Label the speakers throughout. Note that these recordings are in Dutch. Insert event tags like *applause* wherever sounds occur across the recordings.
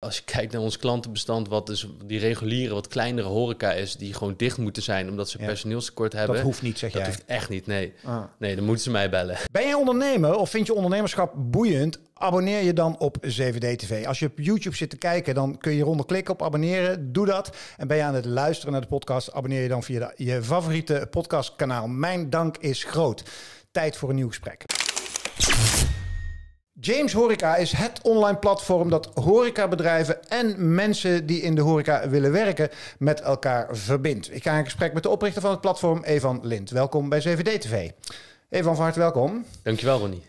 Speaker 1: als je kijkt naar ons klantenbestand, wat dus die reguliere, wat kleinere horeca is, die gewoon dicht moeten zijn omdat ze ja. personeelstekort hebben. Dat hoeft niet, zeg dat jij. Dat hoeft echt niet, nee. Ah. Nee, dan moeten ze mij bellen.
Speaker 2: Ben je ondernemer of vind je ondernemerschap boeiend? Abonneer je dan op 7D-TV. Als je op YouTube zit te kijken, dan kun je hieronder klikken op abonneren. Doe dat. En ben je aan het luisteren naar de podcast, abonneer je dan via je favoriete podcastkanaal. Mijn dank is groot. Tijd voor een nieuw gesprek. James Horeca is het online platform dat horecabedrijven en mensen die in de horeca willen werken met elkaar verbindt. Ik ga in gesprek met de oprichter van het platform, Evan Lind. Welkom bij CVD TV. Evan, van harte welkom. Dankjewel, Ronnie.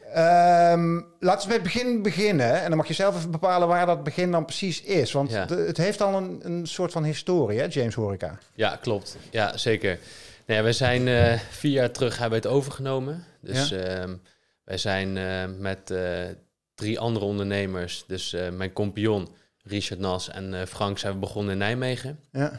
Speaker 2: Um, laten we met het begin beginnen. En dan mag je zelf even bepalen waar dat begin dan precies is. Want het heeft al een, een, soort van historie, hè, James Horeca?
Speaker 1: Ja, klopt. Ja, zeker. Nou ja, we zijn eh, vier jaar terug hebben we het overgenomen. Dus ehm, wij zijn eh, met eh, drie andere ondernemers, dus eh, mijn compion Richard Nas en eh, Frank, zijn begonnen in Nijmegen. Ja.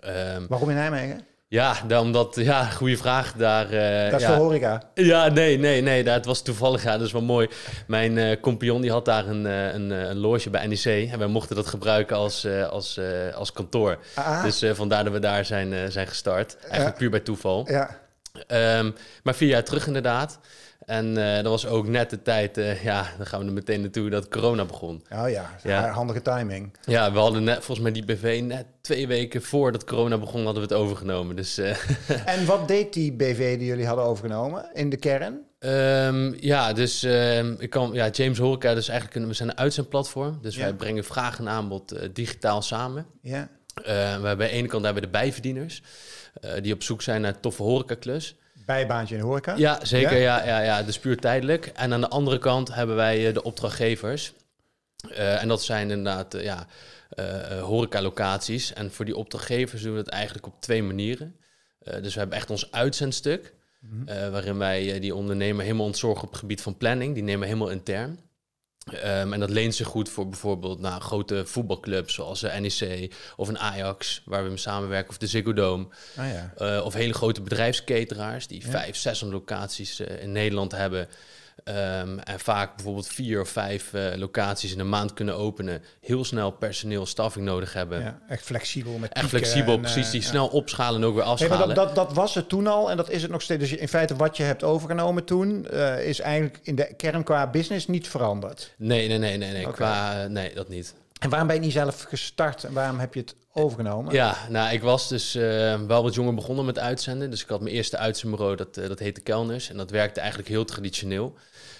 Speaker 1: Ehm,
Speaker 2: Waarom in Nijmegen?
Speaker 1: Ja, dan omdat, ja, goede vraag. Daar, uh, dat is ja, voor Ja, nee, nee, nee. Dat was toevallig, ja, dat is wel mooi. Mijn uh, die had daar een, een, een, loge bij NEC. En wij mochten dat gebruiken als, als, als kantoor. Ah. Dus vandaar dat we daar zijn, zijn gestart. Eigenlijk puur bij toeval. Ja. Ehm, maar vier jaar terug inderdaad. En eh, dat was ook net de tijd, eh, ja, dan gaan we er meteen naartoe, dat corona begon. Oh ja, handige timing. Ja, we hadden net, volgens mij die BV net twee weken voordat corona begon, hadden we het overgenomen. Dus, eh,
Speaker 2: *laughs* en wat deed die BV die jullie hadden overgenomen in de kern?
Speaker 1: Ehm, ja, dus ehm, ik kan, ja, James Horeca, dus eigenlijk we zijn een uitzendplatform. Dus wij brengen vraag en aanbod digitaal samen. Ja. we hebben aan de ene kant hebben we de bijverdieners, die op zoek zijn naar toffe horecaklus
Speaker 2: bijbaantje in horeca. Ja, zeker. Ja?
Speaker 1: Ja, ja, Dus puur tijdelijk. En aan de andere kant hebben wij eh, de opdrachtgevers. Eh, en dat zijn inderdaad eh, ja, uh, horecalocaties. En voor die opdrachtgevers doen we dat eigenlijk op twee manieren. dus we hebben echt ons uitzendstuk. Mhm. waarin wij die ondernemer helemaal ontzorgen op het gebied van planning. Die nemen helemaal intern. Ehm, en dat leent zich goed voor bijvoorbeeld nou, grote voetbalclubs zoals de eh, NEC of een Ajax, waar we mee samenwerken, of de Ziggo Dome. Ah, ja. Eh, of hele grote bedrijfsketeraars die vijf, zeshonderd locaties eh, in Nederland hebben. Ehm, en vaak bijvoorbeeld vier of vijf eh, locaties in een maand kunnen openen. Heel snel personeel, staffing nodig hebben. Ja, echt flexibel met Echt flexibel, en, precies. Die eh, snel opschalen en ook weer afschalen. dat, dat,
Speaker 2: dat, was het toen al en dat is het nog steeds. Dus in feite wat je hebt overgenomen toen... Eh, is eigenlijk in de kern qua business niet veranderd.
Speaker 1: Nee, nee, nee. nee, nee. Qua, nee dat niet.
Speaker 2: En waarom ben je niet zelf gestart en waarom heb je het overgenomen? Ja,
Speaker 1: nou, ik was dus eh, wel wat jonger begonnen met uitzenden. Dus ik had mijn eerste uitzendbureau, dat, uh, dat heette Kelners. En dat werkte eigenlijk heel traditioneel.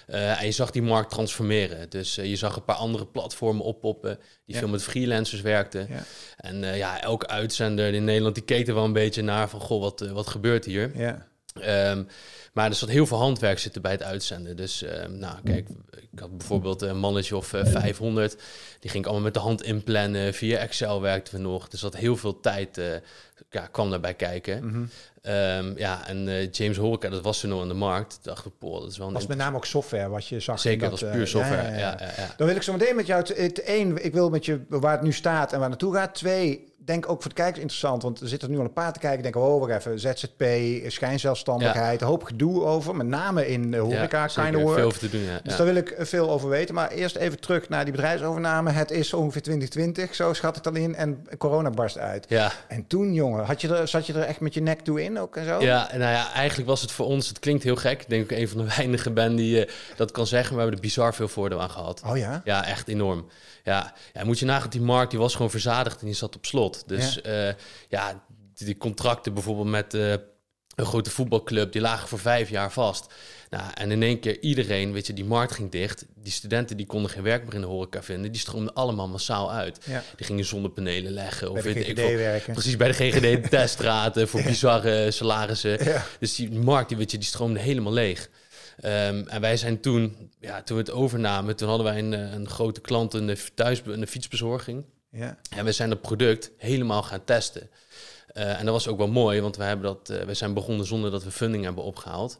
Speaker 1: Eh, en je zag die markt transformeren. Dus je zag een paar andere platformen oppoppen die veel met freelancers werkten. Ja. En ja, elke uitzender in Nederland die keek er wel een beetje naar van, goh, wat, wat gebeurt hier? Ja. Ehm, maar er zat heel veel handwerk zitten bij het uitzenden. Dus ehm, nou, kijk, ik had bijvoorbeeld een mannetje of 500. Eh, Die ging ik allemaal met de hand inplannen. Via Excel werkten we nog. Dus dat heel veel tijd eh, ja, kwam daarbij kijken. Mhm. Ehm, ja, en eh, James Horeca, dat was er nog aan de markt. Dacht ik, dat is wel was met
Speaker 2: name ook software wat je zag. Zeker, dat was puur software, ja, ja, ja, Dan wil ik zo meteen met jou... Het één, ik wil met je waar het nu staat en waar naartoe gaat. Twee, denk ook voor de kijkers interessant, want er zitten nu al een paar te kijken. Denken, oh, wacht even, ZZP, schijnzelfstandigheid, hoop gedoe over. Met name in de eh, horeca, ja, kind of work. Veel te doen, ja. Dus daar wil ik eh, veel over weten. Maar eerst even terug naar die bedrijfsovername. Het is ongeveer 2020, zo schat ik dan in. En corona barst uit. Ja. En toen, jongen, had je er, zat je er echt met je nek toe in ook en zo? Ja,
Speaker 1: nou ja, eigenlijk was het voor ons, het klinkt heel gek. Ik denk ik een van de *laughs* weinigen ben die uh, dat kan zeggen. Maar we hebben er bizar veel voordeel aan gehad. Oh ja? Ja, echt enorm. Ja, ja moet je nagaan, die markt die was gewoon verzadigd en die zat op slot. Dus ja, eh, ja die contracten bijvoorbeeld met eh, een grote voetbalclub, die lagen voor vijf jaar vast. Nou, en in één keer iedereen, weet je, die markt ging dicht. Die studenten die konden geen werk meer in de horeca vinden. Die stroomden allemaal massaal uit. Die gingen zonnepanelen leggen. Of bij de GGD ik, werken. Precies, bij de GGD *laughs* testraten voor bizarre salarissen. Dus die markt, die, weet je, die stroomde helemaal leeg. Ehm, en wij zijn toen, ja, toen we het overnamen, toen hadden wij een, eh, een grote klant, de thuis, een fietsbezorging. Ja. En we zijn het product helemaal gaan testen. Eh, en dat was ook wel mooi, want we, hebben dat, eh, we zijn begonnen zonder dat we funding hebben opgehaald.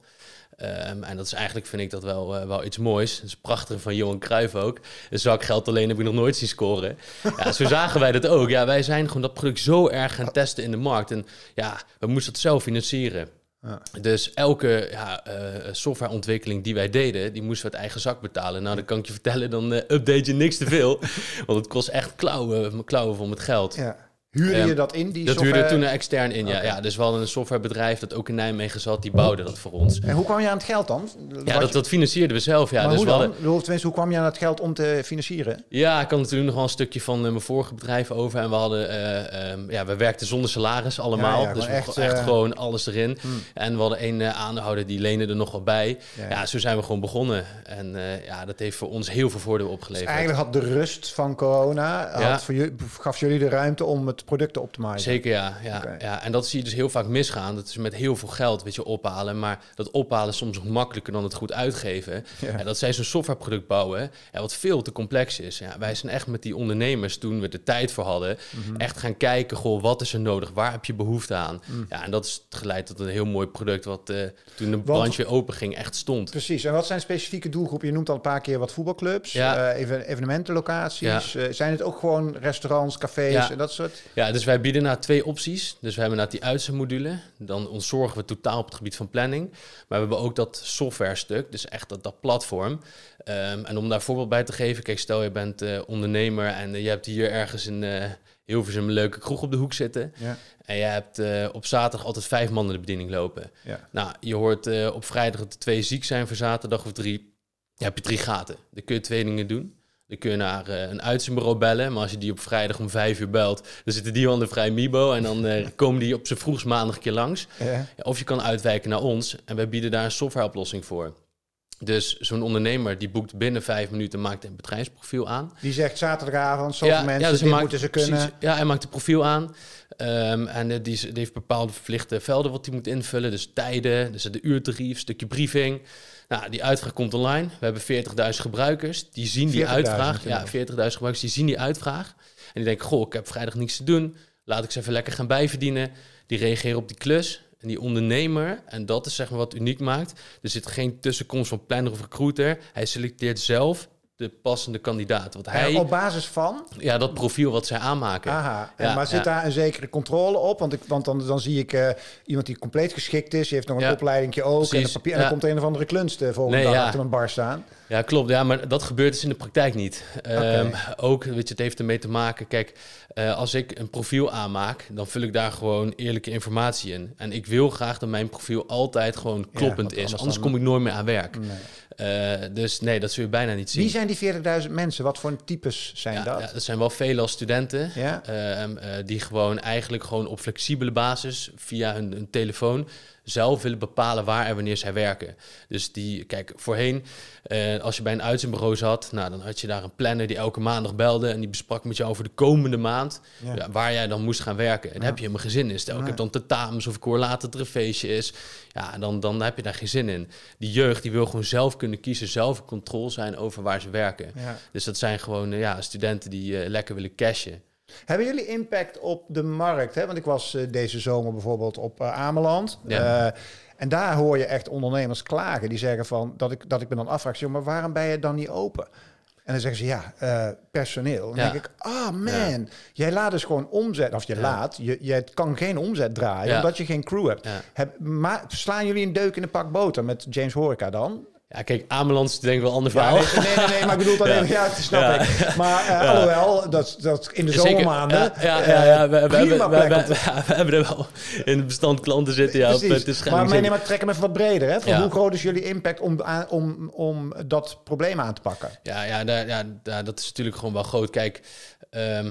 Speaker 1: Ehm, en dat is eigenlijk, vind ik dat wel, eh, wel iets moois. Dat is prachtig van Johan Cruijff ook. Een zak geld alleen heb ik nog nooit zien scoren. Ja, zo *laughs* zagen wij dat ook. Ja, wij zijn gewoon dat product zo erg gaan testen in de markt. En ja, we moesten het zelf financieren. Ja. Dus elke ja, eh, softwareontwikkeling die wij deden, die moesten we het eigen zak betalen. Nou, dan kan ik je vertellen, dan eh, update je niks te veel. *laughs* want het kost echt klauwen, klauwen om het geld.
Speaker 2: Ja. Huurde je dat in? Die dat software? huurde toen
Speaker 1: extern in, ja. ja. Dus we hadden een softwarebedrijf dat ook in Nijmegen zat, die bouwde dat voor ons. En hoe
Speaker 2: kwam je aan het geld dan? Ja, dat,
Speaker 1: dat financierden we zelf. Ja. Maar dus hoe
Speaker 2: dan? We hoe kwam je aan het geld om te financieren?
Speaker 1: Ja, ik had natuurlijk nog wel een stukje van eh, mijn vorige bedrijf over. En we hadden, eh, ehm, ja, we werkten zonder salaris allemaal. dus echt, echt eh, gewoon alles erin. Hmm. En we hadden één uh, die leende er nog wel bij. Ja. zo zijn we gewoon begonnen. En ja, dat heeft voor ons heel veel voordeel dus opgeleverd. eigenlijk had de
Speaker 2: rust van corona, had voor gaf jullie de ruimte om het soort producten maken. Zeker,
Speaker 1: ja. Ja, ja. En dat zie je dus heel vaak misgaan. Dat is met heel veel geld, weet je, ophalen. Maar dat ophalen soms nog makkelijker dan het goed uitgeven. En dat zijn zo'n softwareproduct bouwen, en wat veel te complex is. Ja, wij zijn echt met die ondernemers, toen we de tijd voor hadden, mhm. echt gaan kijken, goh, wat is er nodig? Waar heb je behoefte aan? Mhm. Ja, en dat is geleid tot een heel mooi product wat uh, toen de bandje open ging, echt stond.
Speaker 2: Precies. En wat zijn specifieke doelgroepen? Je noemt al een paar keer wat voetbalclubs, ja. Eh, even, evenementenlocaties. Eh, zijn het ook gewoon restaurants, cafés en dat
Speaker 1: soort? Ja, dus wij bieden naar twee opties. Dus we hebben naar die uitzendmodule. Dan ontzorgen we totaal op het gebied van planning. Maar we hebben ook dat software stuk, dus echt dat, dat platform. Ehm, en om daar voorbeeld bij te geven, kijk, stel je bent eh, ondernemer en eh, je hebt hier ergens een heel eh, Hilversum een leuke kroeg op de hoek zitten. Ja. En je hebt op zaterdag altijd vijf man in de bediening lopen. Nou, je hoort op vrijdag dat er twee ziek zijn voor zaterdag of drie. Dan heb je drie gaten. Dan kun je twee dingen doen. Dan kun je naar eh, een uitzendbureau bellen. Maar als je die op vrijdag om vijf uur belt, dan zitten die aan de vrij Mibo. En dan eh, *laughs* komen die op zijn vroegst maandag keer langs. Ja. of je kan uitwijken naar ons. En wij bieden daar een softwareoplossing voor. Dus zo'n ondernemer die boekt binnen vijf minuten maakt een bedrijfsprofiel aan.
Speaker 2: Die zegt zaterdagavond, zoveel ja, mensen, dus ja, moeten ze kunnen.
Speaker 1: ja, hij maakt een profiel aan. Um, en eh, die, die, heeft bepaalde verplichte velden wat hij moet invullen. Dus tijden, dus de uurtarief, stukje briefing. Nou, die uitvraag komt online. We hebben 40.000 gebruikers. Die zien die uitvraag. Ja, 40.000 gebruikers die zien die uitvraag. En die denken, goh, ik heb vrijdag niets te doen. Laat ik ze even lekker gaan bijverdienen. Die reageren op die klus. En die ondernemer, en dat is zeg maar wat uniek maakt. Er zit geen tussenkomst van planner of recruiter. Hij selecteert zelf de passende kandidaat. Want hij, op
Speaker 2: basis van?
Speaker 1: Ja, dat profiel wat zij aanmaken. maar zit daar
Speaker 2: een zekere controle op? Want, ik, want dan, dan zie ik eh, iemand die compleet geschikt is... die heeft nog een opleidingje ook... en, een papier, en dan komt een of andere klunst de eh, volgende dag achter een bar staan.
Speaker 1: Ja, klopt. Ja, maar dat gebeurt dus in de praktijk niet. Ehm, ook, weet je, het heeft ermee te maken. Kijk, eh, als ik een profiel aanmaak, dan vul ik daar gewoon eerlijke informatie in. En ik wil graag dat mijn profiel altijd gewoon kloppend is. Anders kom ik nooit meer aan werk. Eh, dus nee, dat zul je bijna niet zien. Wie zijn
Speaker 2: die 40.000 mensen? Wat voor types zijn dat? Ja,
Speaker 1: dat zijn wel veel als studenten. Ehm, eh, die gewoon eigenlijk gewoon op flexibele basis via hun, telefoon zelf willen bepalen waar en wanneer zij werken. Dus die, kijk, voorheen, uh, eh, als je bij een uitzendbureau zat, nou, dan had je daar een planner die elke maandag belde en die besprak met jou over de komende maand waar jij dan moest gaan werken. En heb je helemaal gezin zin in. Stel, ik heb dan tentamens of ik hoor later dat er een feestje is. Ja, dan, dan heb je daar geen zin in. Die jeugd die wil gewoon zelf kunnen kiezen, zelf in controle zijn over waar ze werken. Dus dat zijn gewoon eh, ja, studenten die eh, lekker willen cashen.
Speaker 2: Hebben jullie impact op de markt? Hè? Want ik was deze zomer bijvoorbeeld op Ameland. Ja. En daar hoor je echt ondernemers klagen. Die zeggen van, dat ik, dat ik ben dan afvraag, maar waarom ben je dan niet open? En dan zeggen ze, ja, uh, personeel. Dan denk ik, ah man, jij laat dus gewoon omzet. Of je laat, je, je kan geen omzet draaien omdat je geen crew hebt. maar slaan jullie een deuk in een pak boter met James Horeca dan? Ja, kijk, Ameland is denk ik wel een ander verhaal. nee, nee, nee, maar ik bedoel dat *laughs* ja. even, ja, dat snap ik. Maar uh, alhoewel, dat, dat in de zomermaanden... Ja, eh, ja, ja, we, we, hebben, we, *laughs*
Speaker 1: we, hebben er wel in het bestand klanten zitten. Ja, Precies. Op, het maar, maar, maar
Speaker 2: trek hem even wat breder. Hè? Van Hoe groot is jullie impact om, om, om dat probleem aan te pakken?
Speaker 1: Ja, ja, nou, ja, nou, dat is natuurlijk gewoon wel groot. Kijk, Ehm,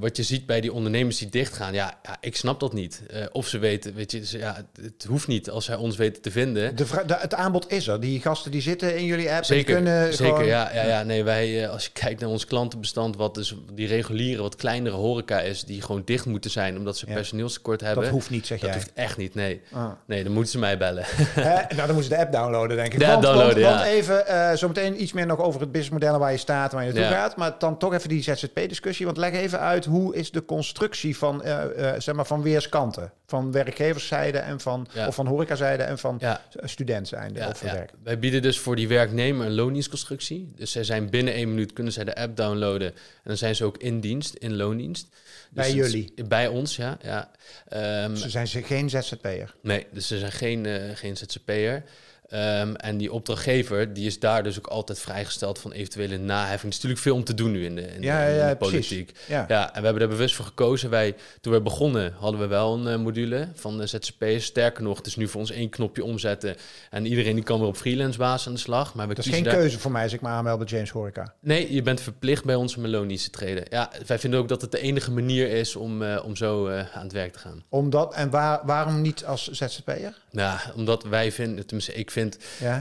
Speaker 1: wat je ziet bij die ondernemers die dichtgaan, ja, ja ik snap dat niet. Eh, of ze weten, weet je, ze, ja, het hoeft niet als zij ons weten te vinden. De,
Speaker 2: het aanbod is er. Die gasten die zitten in jullie app. Zeker, kunnen zeker. Gewoon... Ja, ja,
Speaker 1: nee, wij, eh, als je kijkt naar ons klantenbestand, wat dus die reguliere, wat kleinere horeca is, die gewoon dicht moeten zijn omdat ze personeelstekort hebben. Dat hoeft niet, zeg dat jij. Dat hoeft echt niet, nee. Ah. Nee, dan moeten ze mij bellen. *laughs*
Speaker 2: nou, dan moeten ze de app downloaden, denk ik. De want, downloaden, want, even, zo eh, zometeen iets meer nog over het businessmodel waar je staat, waar je naartoe gaat, maar dan toch even die ZZP-discussie want leg even uit, hoe is de constructie van, uh, uh, zeg maar van weerskanten? Van werkgeverszijde en van, of van horecazijde en van ja. Eh, studentzijde werk.
Speaker 1: Wij bieden dus voor die werknemer een loondienstconstructie. Dus zij zijn binnen één minuut, kunnen zij de app downloaden. En dan zijn ze ook in dienst, in loondienst. Dus bij jullie? bij ons, ja. ja. Dus ehm, ze
Speaker 2: zijn geen ZZP'er?
Speaker 1: Nee, dus ze zijn geen, uh, geen ZZP'er. Ehm, en die opdrachtgever die is daar dus ook altijd vrijgesteld van eventuele naheffing. Het is natuurlijk veel om te doen nu in de, in ja, de, ja, de politiek. Ja. en we hebben er bewust voor gekozen. Wij, toen we begonnen hadden we wel een eh, module van de ZCP Sterker nog, het is nu voor ons één knopje omzetten. En iedereen die kan weer op freelance basis aan de slag. Maar we dat is geen keuze
Speaker 2: voor mij als ik me aanmeld James Horeca.
Speaker 1: Nee, je bent verplicht bij onze Melonies te treden. Ja, wij vinden ook dat het de enige manier is om, eh, om zo eh, aan het werk te gaan.
Speaker 2: Omdat, en waar, waarom niet als ZZP'er?
Speaker 1: Nou, omdat wij vinden, tenminste ik vind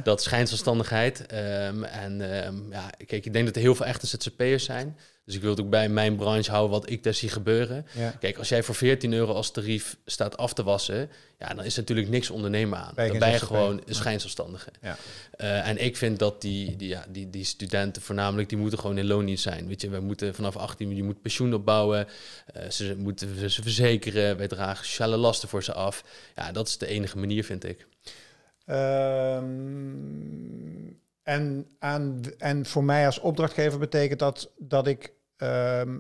Speaker 1: dat schijnzelfstandigheid. Ehm, en ehm, ja, kijk, ik denk dat er heel veel echte ZZP'ers zijn. Dus ik wil het ook bij mijn branche houden wat ik daar zie gebeuren. Kijk, als jij voor 14 euro als tarief staat af te wassen, ja, dan is natuurlijk niks ondernemen aan. Bij dan ben je gewoon schijnzelfstandige. Ja. Eh, en ik vind dat die, die, ja, die, die studenten voornamelijk, die moeten gewoon in loondienst zijn. Weet je, we moeten vanaf 18, je moet pensioen opbouwen, eh, ze moeten ze verzekeren, wij dragen sociale lasten voor ze af. Ja, dat is de enige manier, vind ik.
Speaker 2: Ehm, en, aan, en voor mij als opdrachtgever betekent dat dat ik ehm,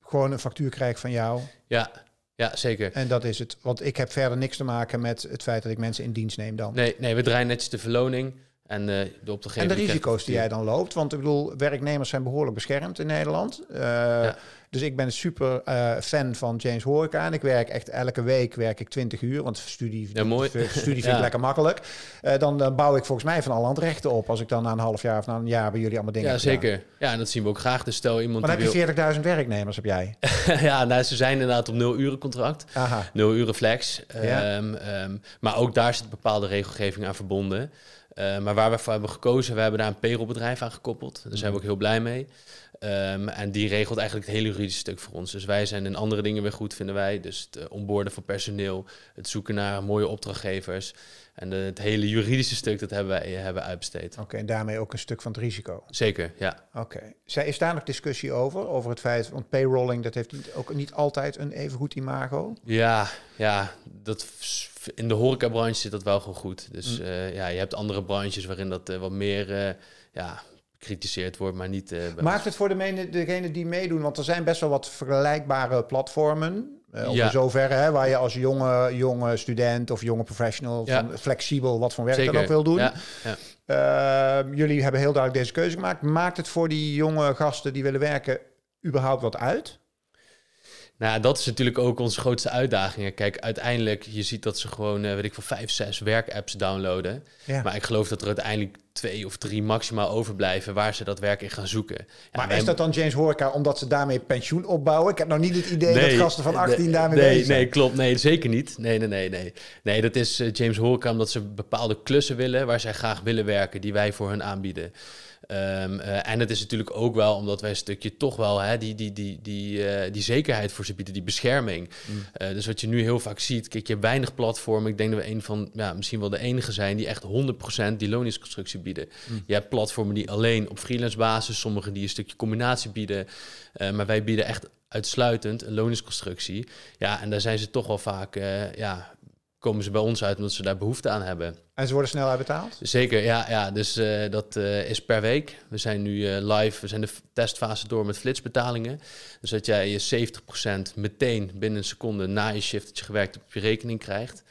Speaker 2: gewoon een factuur krijg van jou.
Speaker 1: Ja, ja, zeker. En
Speaker 2: dat is het. Want ik heb verder niks te maken met het feit dat ik mensen in dienst neem dan.
Speaker 1: Nee, nee we draaien netjes de verloning. En, uh, de op en de risico's die jij dan
Speaker 2: loopt. Want ik bedoel, werknemers zijn behoorlijk beschermd in Nederland. Eh, dus ik ben super eh, fan van James Horeca. En ik werk echt elke week werk ik 20 uur. Want studie, *laughs* studie vind ik lekker makkelijk. dan, bouw ik volgens mij van alle hand rechten op. Als ik dan na een half jaar of na een jaar bij jullie allemaal dingen Ja, zeker.
Speaker 1: Ja, en dat zien we ook graag. Dus stel iemand Maar dan heb
Speaker 2: je 40.000 werknemers, heb jij?
Speaker 1: *laughs* ja, nou, ze zijn inderdaad op nul uren contract. Aha. Nul uren flex. Um, maar ook daar zit bepaalde regelgeving aan verbonden. Eh, maar waar we voor hebben gekozen, we hebben daar een payrollbedrijf aan gekoppeld. Daar zijn we mhm. ook heel blij mee. Ehm, en die regelt eigenlijk het hele juridische stuk voor ons. Dus wij zijn in andere dingen weer goed, vinden wij. Dus het onboorden van personeel, het zoeken naar mooie opdrachtgevers. En het hele juridische stuk, dat hebben wij hebben uitbesteed.
Speaker 2: Oké, en daarmee ook een stuk van het risico. Zeker, ja. Oké. Okay. Is daar nog discussie over? Over het feit, want payrolling, dat heeft niet, ook niet altijd een even goed imago?
Speaker 1: Ja, ja dat in de horecabranche zit dat wel gewoon goed. Dus mm. eh, ja, je hebt andere branches waarin dat eh, wat meer eh, ja, kritiseerd wordt, maar niet... Maakt
Speaker 2: het voor degene, degene die meedoen, want er zijn best wel wat vergelijkbare platformen... Uh, ja. in zoverre, hè, waar je als jonge, jonge student of jonge professional van, flexibel wat voor werk dan ook wil doen. Ja. Ehm, jullie hebben heel duidelijk deze keuze gemaakt. Maakt het voor die jonge gasten die willen werken überhaupt wat uit?
Speaker 1: Nou, dat is natuurlijk ook onze grootste uitdaging. Kijk, uiteindelijk, je ziet dat ze gewoon, eh, weet ik veel, vijf, zes werkapps downloaden. Maar ik geloof dat er uiteindelijk twee of drie maximaal overblijven waar ze dat werk in gaan zoeken. maar is dat dan
Speaker 2: James Horeca omdat ze daarmee pensioen opbouwen? Ik heb nou niet het idee dat gasten van 18 daarmee nee, bezig zijn. Nee,
Speaker 1: klopt. Nee, zeker niet. Nee, nee, nee, nee. Nee, dat is eh, James Horeca omdat ze bepaalde klussen willen waar zij graag willen werken, die wij voor hun aanbieden. Ehm, eh, en het is natuurlijk ook wel omdat wij een stukje toch wel hè, die, die, die, die, eh, die zekerheid voor ze bieden, die bescherming. Mm. dus wat je nu heel vaak ziet, kijk, je hebt weinig platformen. Ik denk dat we een van, ja, misschien wel de enige zijn die echt 100% die loningsconstructie bieden. Mm. Je hebt platformen die alleen op freelance basis, sommigen die een stukje combinatie bieden. Eh, maar wij bieden echt uitsluitend een loningsconstructie. Ja, en daar zijn ze toch wel vaak eh, ja, komen ze bij ons uit omdat ze daar behoefte aan hebben.
Speaker 2: En ze worden snel uitbetaald?
Speaker 1: Zeker, ja. ja dus eh, dat is per week. We zijn nu live, we zijn de testfase door met flitsbetalingen. Dus dat jij je 70% meteen binnen een seconde na je shift gewerkt hebt op je rekening krijgt.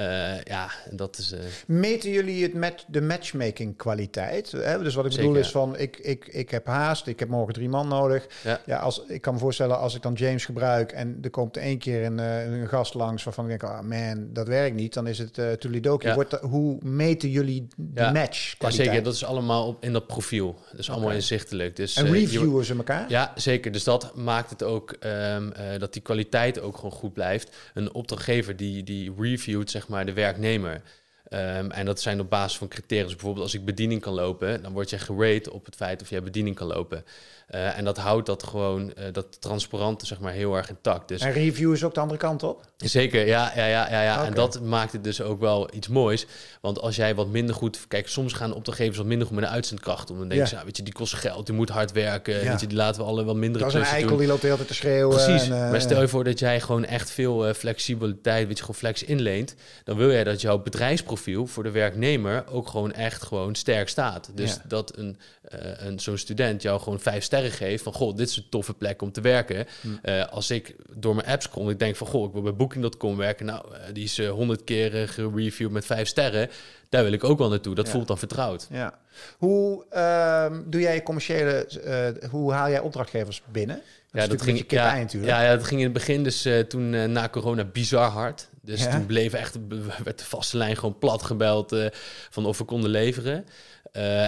Speaker 1: Uh, ja, dat is. Eh,
Speaker 2: meten jullie het met de matchmaking kwaliteit? Hè? Dus wat ik bedoel is van ik, ik, ik heb haast, ik heb morgen drie man nodig. Ja. als, ik kan me voorstellen, als ik dan James gebruik en er komt één keer een, eh, een gast langs waarvan ik denk, ah man, dat werkt niet, dan is het uh, Tulidoki. hoe meten jullie de match? kwaliteit? zeker, dat is
Speaker 1: allemaal op, in dat profiel. Dus allemaal inzichtelijk. Dus, en reviewen ze elkaar? Ja, zeker. Dus dat maakt het ook ehm, dat die kwaliteit ook gewoon goed blijft. Een opdrachtgever die, die reviewt, zeg maar, de werknemer. Ehm, en dat zijn op basis van criteria. Dus bijvoorbeeld als ik bediening kan lopen, dan word je gerate op het feit of jij bediening kan lopen. Eh, en dat houdt dat gewoon, eh, dat transparante, zeg maar, heel erg intact. Dus, en review
Speaker 2: is ook de andere kant op?
Speaker 1: Zeker, ja. ja, ja, ja, ja. En dat maakt het dus ook wel iets moois. Want als jij wat minder goed... Kijk, soms gaan opdrachtgevers wat minder goed met de uitzendkracht om. Dan denken ja. Nou, weet je, die kost geld, die moet hard werken. Weet je, die laten we alle wel minder Dat is een eikel, die loopt
Speaker 2: altijd te schreeuwen. Precies. En, uh, maar stel je
Speaker 1: voor dat jij gewoon echt veel flexibiliteit, weet je, gewoon flex inleent. Dan wil jij dat jouw bedrijfsprofiel voor de werknemer ook gewoon echt gewoon sterk staat. Dus dat een, eh, een, zo'n student jou gewoon vijf sterren geeft van goh, dit is een toffe plek om te werken. Hm. Eh, als ik door mijn apps kon, ik denk van goh, ik wil bij Booking.com werken. Nou, eh, die is honderd keer gereviewd met vijf sterren daar wil ik ook wel naartoe. Dat voelt dan vertrouwd. Ja.
Speaker 2: Hoe ehm, doe jij commerciële, eh, hoe haal jij opdrachtgevers binnen? Dat ja, dat ging, een ja, Ja,
Speaker 1: dat ging in het begin dus eh, toen eh, na corona bizar hard. Dus toen bleef echt, werd de vaste lijn gewoon plat gebeld van of we konden leveren.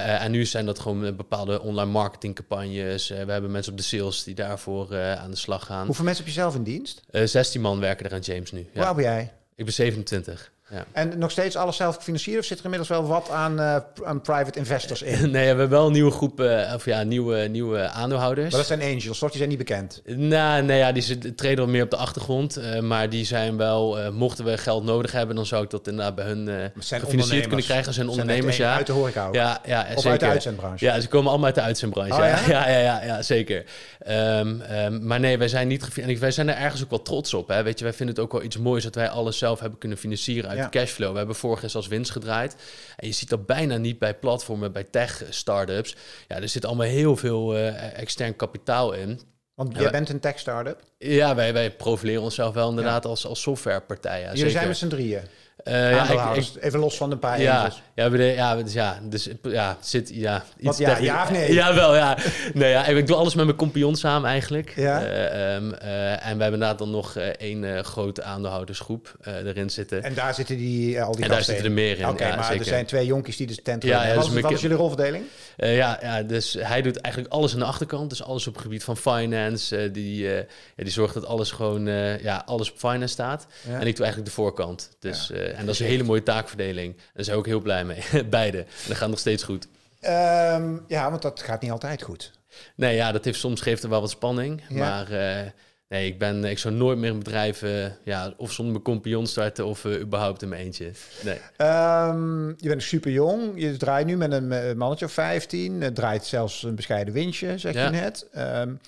Speaker 1: en nu zijn dat gewoon bepaalde online marketingcampagnes. Uh, we hebben mensen op de sales die daarvoor aan de slag gaan. Hoeveel
Speaker 2: mensen heb je zelf in dienst?
Speaker 1: 16 man werken er aan James nu. Ja. Waar ben jij? Ik ben 27. Ja.
Speaker 2: En nog steeds alles zelf financieren? Of zit er inmiddels wel wat aan, eh, private investors in?
Speaker 1: *laughs* nee, we hebben wel nieuwe groepen eh, of ja, nieuwe, nieuwe aandeelhouders. Maar dat zijn
Speaker 2: angels, toch? Die zijn niet bekend?
Speaker 1: Nou, nee, ja, die treden wel meer op de achtergrond. Eh, maar die zijn wel, mochten we geld nodig hebben, dan zou ik dat inderdaad bij hun gefinancierd kunnen krijgen. Zijn ondernemers, ja. Uit de horeca ook. Ja, ja, of zeker. uit de uitzendbranche? Ja, ze komen allemaal uit de uitzendbranche. Oh, ja? *laughs* ja? Ja, ja, ja, zeker. Ehm, ehm, maar nee, wij zijn, niet wij zijn er ergens ook wel trots op. Hè? Weet je, wij vinden het ook wel iets moois dat wij alles zelf hebben kunnen financieren cashflow. We hebben vorig als zelfs winst gedraaid. En je ziet dat bijna niet bij platformen, bij tech-startups. Ja, er zit allemaal heel veel eh, extern kapitaal in.
Speaker 2: Want jij bent een tech-startup?
Speaker 1: Ja, wij, wij profileren onszelf wel inderdaad als, als softwarepartij. Jullie zijn met z'n drieën? Eh, ja, ik, ik,
Speaker 2: even los van een paar ja,
Speaker 1: ja, ja, dus ja, dus ja, zit ja iets ja, ja of nee? *laughs* Ja, wel, ja. nee, ja, ik doe alles met mijn compagnon samen eigenlijk. Ja. Eh, ehm, eh, en we hebben inderdaad dan nog één grote aandeelhoudersgroep erin zitten. En daar
Speaker 2: zitten die al die. En daar zitten er meer in. Oké, maar er zijn twee jonkies die de dus tent. Ja, ja, wat, dus is jullie rolverdeling?
Speaker 1: ja, ja, dus hij doet eigenlijk alles aan de achterkant, dus alles op het gebied van finance. die, die zorgt dat alles gewoon, ja, alles op finance staat. En ik doe eigenlijk de voorkant. Dus. Eh, en dat is een hele mooie taakverdeling. En daar zijn we ook heel blij mee, *laughs* beide. En dat gaat nog steeds goed.
Speaker 2: Ehm, ja, want dat gaat niet altijd goed.
Speaker 1: Nee, ja, dat heeft, soms geeft er wel wat spanning. Maar eh, nee, ik, ben, ik zou nooit meer een bedrijf eh, ja, of zonder mijn compagnon starten of überhaupt in mijn eentje. Nee.
Speaker 2: Ehm, je bent super jong. Je draait nu met een mannetje of 15. Het draait zelfs een bescheiden windje zeg je net. Um,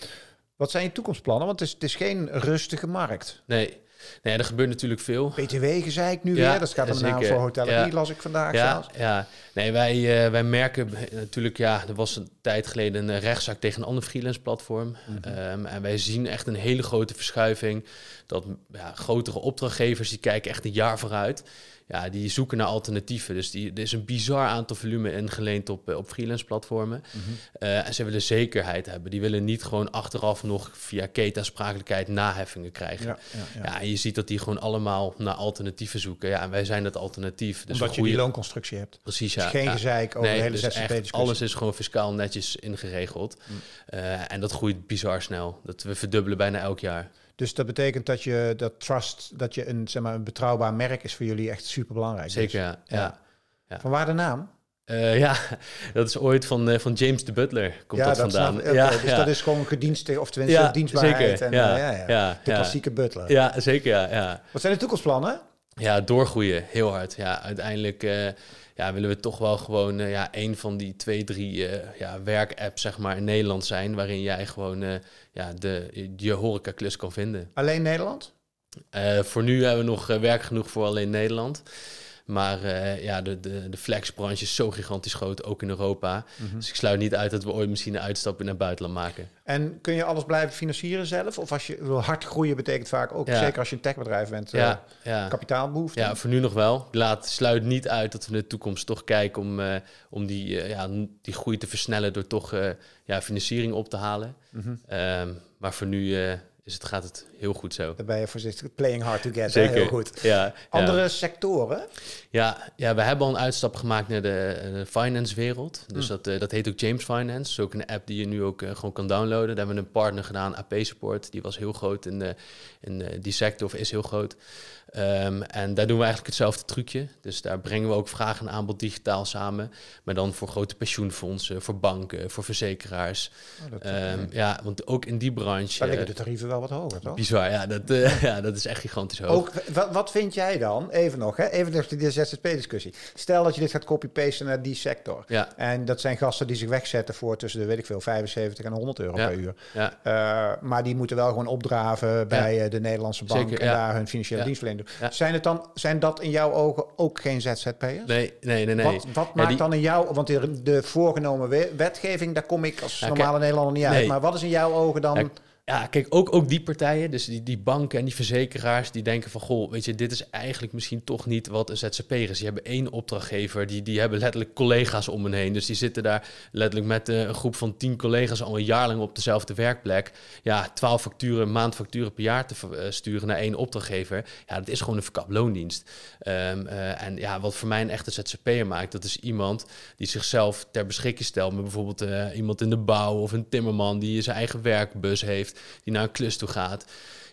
Speaker 2: wat zijn je toekomstplannen? Want het is, het is geen rustige markt.
Speaker 1: Nee. Nee, er gebeurt natuurlijk veel. BTW gezeik nu weer. Dat gaat een naam voor hotel. ja. las ik vandaag ja, zelfs. Ja, nee, wij, eh, wij merken natuurlijk, ja, er was een tijd geleden een rechtszaak tegen een ander freelance platform. Mhm. Ehm, en wij zien echt een hele grote verschuiving. Dat ja, grotere opdrachtgevers, die kijken echt een jaar vooruit ja, die zoeken naar alternatieven. Dus die, er is een bizar aantal volume ingeleend op, eh, op freelance platformen. Mhm. Eh, en ze willen zekerheid hebben. Die willen niet gewoon achteraf nog via ketasprakelijkheid sprakelijkheid naheffingen krijgen. Ja, ja, ja. ja, en je ziet dat die gewoon allemaal naar alternatieven zoeken. Ja, en wij zijn dat alternatief. Dus Omdat je die loonconstructie hebt. Precies, dus ja. Dus geen gezeik over nee, de hele dus Alles is gewoon fiscaal netjes ingeregeld. Mm. Eh, en dat groeit bizar snel. Dat we verdubbelen bijna elk jaar.
Speaker 2: Dus dat betekent dat je dat trust, dat je een, zeg maar, een betrouwbaar merk is voor jullie echt super belangrijk. Dus zeker, ja. ja. Van waar de naam?
Speaker 1: Eh, ja, *laughs* dat is ooit van, eh, van James de Butler, komt ja, dat, vandaan. Nou- ja, dus dat is
Speaker 2: gewoon gedienstig, of tenminste dienstbaarheid. en, eh, ja, ja, de klassieke Butler.
Speaker 1: Ja, zeker, ja, Wat
Speaker 2: zijn de toekomstplannen?
Speaker 1: Ja, doorgroeien, heel hard. Ja, uiteindelijk ja, willen we toch wel gewoon uh, ja, een van die twee, drie uh, ja, werkapps zeg maar, in Nederland zijn. Waarin jij gewoon eh, ja, de, je horecaklus kan vinden.
Speaker 2: Alleen Nederland?
Speaker 1: voor nu hebben we nog werk genoeg voor alleen Nederland. Maar eh, ja, de, de, de flexbranche is zo gigantisch groot, ook in Europa. Mhm. Dus ik sluit niet uit dat we ooit misschien een uitstapje naar buitenland maken.
Speaker 2: En kun je alles blijven financieren zelf? Of als je wil hard groeien, betekent vaak ook, zeker als je een techbedrijf bent, ja, uh, ja. kapitaalbehoefte? Ja, voor
Speaker 1: nu nog wel. Ik laat, sluit niet uit dat we in de toekomst toch kijken om, eh, om die, ja, die groei te versnellen door toch ja, financiering op te halen. Mhm. Ehm, maar voor nu dus het gaat het heel goed zo.
Speaker 2: Daar ben je voorzichtig. Playing hard together Heel goed. Andere sectoren?
Speaker 1: Ja, ja, we hebben al een uitstap gemaakt naar de, eh, finance wereld. Dus hmm. dat, eh, dat heet ook James Finance. Dat ook een app die je nu ook eh, gewoon kan downloaden. Daar hebben we een partner gedaan, AP Support. Die was heel groot in, de, in die sector of is heel groot. Ehm, en daar doen we eigenlijk hetzelfde trucje. Dus daar brengen we ook vraag en aanbod digitaal samen. Maar dan voor grote pensioenfondsen, voor banken, voor verzekeraars. Oh, eh, ehm, ja, want ook in die branche... Daar liggen eh, de
Speaker 2: tarieven wel wat hoger, toch? Bizar, ja. Dat, eh, *laughs* ja,
Speaker 1: dat is echt gigantisch hoog. Ook,
Speaker 2: wat vind jij dan, even nog, hè? even nog die ZZP-discussie. Stel dat je dit gaat copy-pasten naar die sector. Ja. En dat zijn gasten die zich wegzetten voor tussen de, weet ik veel, 75 en 100 euro per uur. Ja. maar die moeten wel gewoon opdraven bij de Nederlandse bank... en daar hun financiële dienstverlening zijn, het dan, zijn dat in jouw ogen ook geen ZZP'ers? Nee,
Speaker 1: nee, nee. nee. Wat, wat maakt dan
Speaker 2: in jou, want de, de voorgenomen wetgeving, daar kom ik als normale Nederlander niet uit. Maar wat is in jouw ogen dan ja, kijk, ook,
Speaker 1: ook die partijen, dus die, die banken en die verzekeraars, die denken van, goh, weet je, dit is eigenlijk misschien toch niet wat een ZZP'er is. Die hebben één opdrachtgever, die, die hebben letterlijk collega's om hen heen. Dus die zitten daar letterlijk met eh, een groep van tien collega's al een jaar lang op dezelfde werkplek. Ja, twaalf facturen, maandfacturen per jaar te uh, sturen naar één opdrachtgever. Ja, dat is gewoon een verkap loondienst. Ehm, eh, en ja, wat voor mij een echte ZZP'er maakt, dat is iemand die zichzelf ter beschikking stelt met bijvoorbeeld iemand in de bouw of een timmerman die zijn eigen werkbus heeft die naar een klus toe gaat.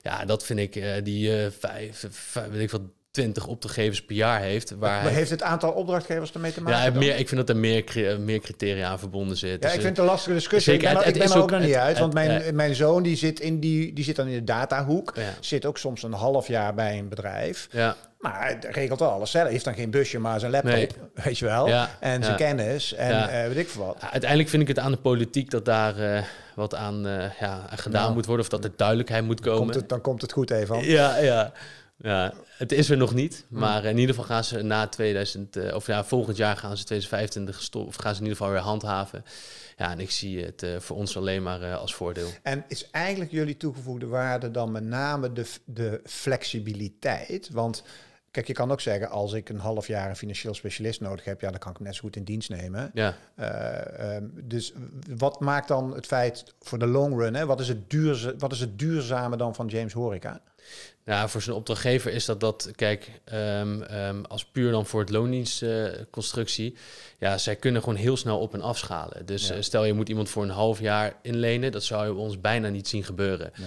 Speaker 1: Ja, dat vind ik, eh, die eh, vijf, eh, vijf, weet ik wat, 20 opdrachtgevers per jaar heeft. Waar heeft
Speaker 2: het aantal opdrachtgevers ermee te maken? Ja, meer, ik
Speaker 1: vind dat er meer, meer criteria aan verbonden zit. Ja, ik vind het een lastige discussie. Zeker, ik ben, ik ook, ook nog niet uit, want mijn,
Speaker 2: mijn zoon die zit, in die, die zit dan in de datahoek. Zit ook soms een half jaar bij een bedrijf. Ja. Maar het regelt wel alles. Hij heeft dan geen busje, maar zijn laptop, *laughs* weet je wel. Ja, en zijn kennis en ja. Eh, weet ik veel wat.
Speaker 1: Uiteindelijk vind ik het aan de politiek dat daar eh, wat aan uh, gedaan moet worden. Of dat er duidelijkheid moet komen. Komt het,
Speaker 2: dan komt het goed even. Ja,
Speaker 1: ja. Ja, het is er nog niet. Hmm. Maar in ieder geval gaan ze na 2000, eh, of ja, volgend jaar gaan ze 2025 stoppen. Of gaan ze in ieder geval weer handhaven. Ja, en ik zie het eh, voor ons alleen maar eh, als voordeel.
Speaker 2: En is eigenlijk jullie toegevoegde waarde dan met name de, de flexibiliteit? Want Kijk, je kan ook zeggen, als ik een half jaar een financieel specialist nodig heb, ja, dan kan ik hem net zo goed in dienst nemen. Ja. Ehm, dus wat maakt dan het feit voor de long run, hè, wat, is het duurze, wat is het duurzame dan van James Horeca?
Speaker 1: Nou, voor zijn opdrachtgever is dat dat, kijk, ehm, ehm, als puur dan voor het loondienstconstructie, ja, zij kunnen gewoon heel snel op en afschalen. Dus eh, stel je moet iemand voor een half jaar inlenen, dat zou je ons bijna niet zien gebeuren. Eh,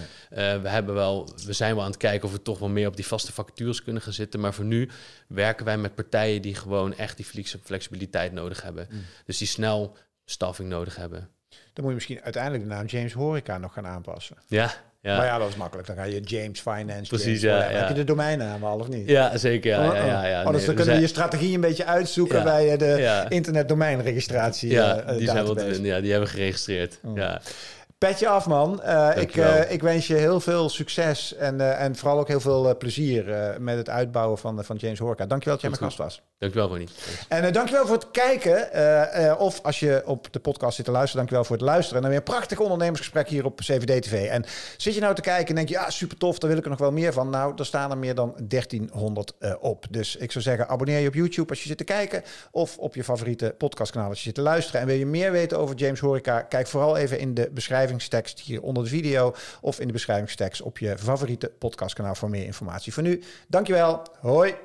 Speaker 1: we, hebben wel, we zijn wel aan het kijken of we toch wel meer op die vaste vacatures kunnen gaan zitten, maar voor nu werken wij met partijen die gewoon echt die flexibiliteit nodig hebben. Mm. Dus die snel staffing nodig hebben.
Speaker 2: Dan moet je misschien uiteindelijk de naam James Horeca nog gaan aanpassen. Ja. Ja. Maar ja, dat is makkelijk. Dan ga je James Finance. Precies, heb je de domeinnaam al of niet? Ja, zeker. Ja, oh, oh. ja, ja, ja. Oh, dus dan kunnen je strategie een beetje uitzoeken bij eh, de internetdomeinregistratie. Ja, eh, die, zijn wel
Speaker 1: ja, die hebben we geregistreerd. Ja.
Speaker 2: Petje af, man. Eh, ik, ik wens je heel veel succes en, en vooral ook heel veel plezier met het uitbouwen van, van James Horka. Dankjewel dat jij mijn gast was. Dankjewel, Ronnie. En uh, eh, dankjewel voor het kijken. Eh, eh, of als je op de podcast zit te luisteren, dankjewel voor het luisteren. En dan weer een prachtig ondernemersgesprek hier op CVD TV. En zit je nou te kijken en denk je, ja, super tof, daar wil ik er nog wel meer van. Nou, er staan er meer dan 1300 op. Dus ik zou zeggen, abonneer je op YouTube als je zit te kijken. Of op je favoriete podcastkanaal als je zit te luisteren. En wil je meer weten over James Horeca, kijk vooral even in de beschrijvingstekst hier onder de video. Of in de beschrijvingstekst op je favoriete podcastkanaal voor meer informatie. Voor nu, dankjewel. Hoi.